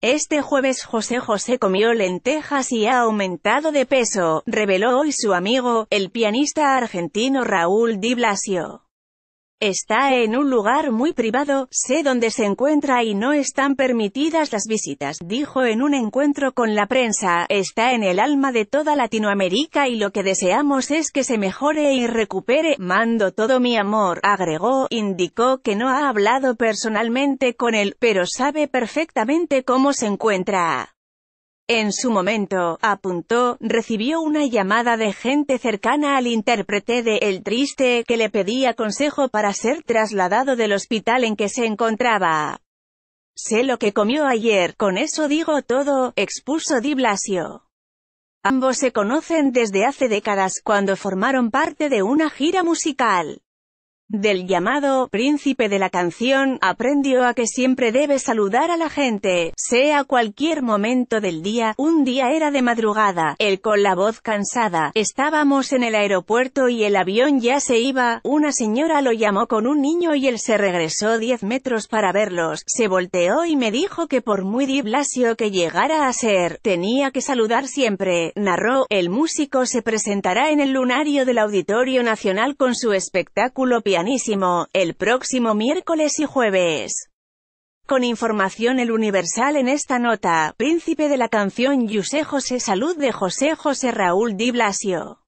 Este jueves José José comió lentejas y ha aumentado de peso, reveló hoy su amigo, el pianista argentino Raúl Di Blasio. Está en un lugar muy privado, sé dónde se encuentra y no están permitidas las visitas, dijo en un encuentro con la prensa, está en el alma de toda Latinoamérica y lo que deseamos es que se mejore y recupere, mando todo mi amor, agregó, indicó que no ha hablado personalmente con él, pero sabe perfectamente cómo se encuentra. En su momento, apuntó, recibió una llamada de gente cercana al intérprete de El Triste, que le pedía consejo para ser trasladado del hospital en que se encontraba. Sé lo que comió ayer, con eso digo todo, expuso Di Blasio. Ambos se conocen desde hace décadas, cuando formaron parte de una gira musical del llamado príncipe de la canción, aprendió a que siempre debe saludar a la gente, sea cualquier momento del día, un día era de madrugada, él con la voz cansada, estábamos en el aeropuerto y el avión ya se iba, una señora lo llamó con un niño y él se regresó 10 metros para verlos, se volteó y me dijo que por muy divlasio que llegara a ser, tenía que saludar siempre, narró, el músico se presentará en el lunario del Auditorio Nacional con su espectáculo piano el próximo miércoles y jueves. Con información El Universal en esta nota, príncipe de la canción Yuse José Salud de José José Raúl Di Blasio.